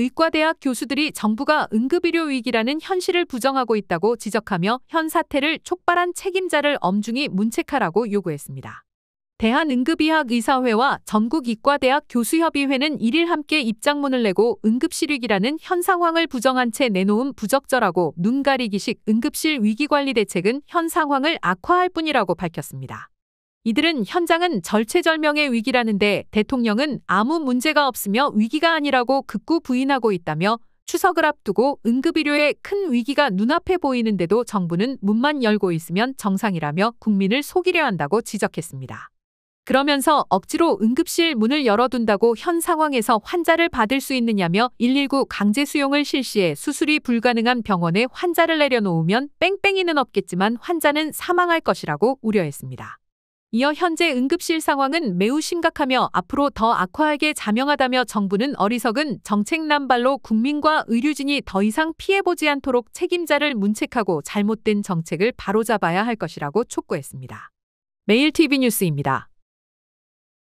의과대학 교수들이 정부가 응급의료 위기라는 현실을 부정하고 있다고 지적하며 현 사태를 촉발한 책임자를 엄중히 문책하라고 요구했습니다. 대한응급의학의사회와 전국의과대학 교수협의회는 1일 함께 입장문을 내고 응급실 위기라는 현 상황을 부정한 채 내놓은 부적절하고 눈 가리기식 응급실 위기관리 대책은 현 상황을 악화할 뿐이라고 밝혔습니다. 이들은 현장은 절체절명의 위기라는데 대통령은 아무 문제가 없으며 위기가 아니라고 극구 부인하고 있다며 추석을 앞두고 응급의료에 큰 위기가 눈앞에 보이는데도 정부는 문만 열고 있으면 정상이라며 국민을 속이려 한다고 지적했습니다. 그러면서 억지로 응급실 문을 열어둔다고 현 상황에서 환자를 받을 수 있느냐며 119 강제 수용을 실시해 수술이 불가능한 병원에 환자를 내려놓으면 뺑뺑이는 없겠지만 환자는 사망할 것이라고 우려했습니다. 이어 현재 응급실 상황은 매우 심각하며 앞으로 더 악화하게 자명하다며 정부는 어리석은 정책 난발로 국민과 의료진이 더 이상 피해보지 않도록 책임자를 문책하고 잘못된 정책을 바로잡아야 할 것이라고 촉구했습니다. 매일TV 뉴스입니다.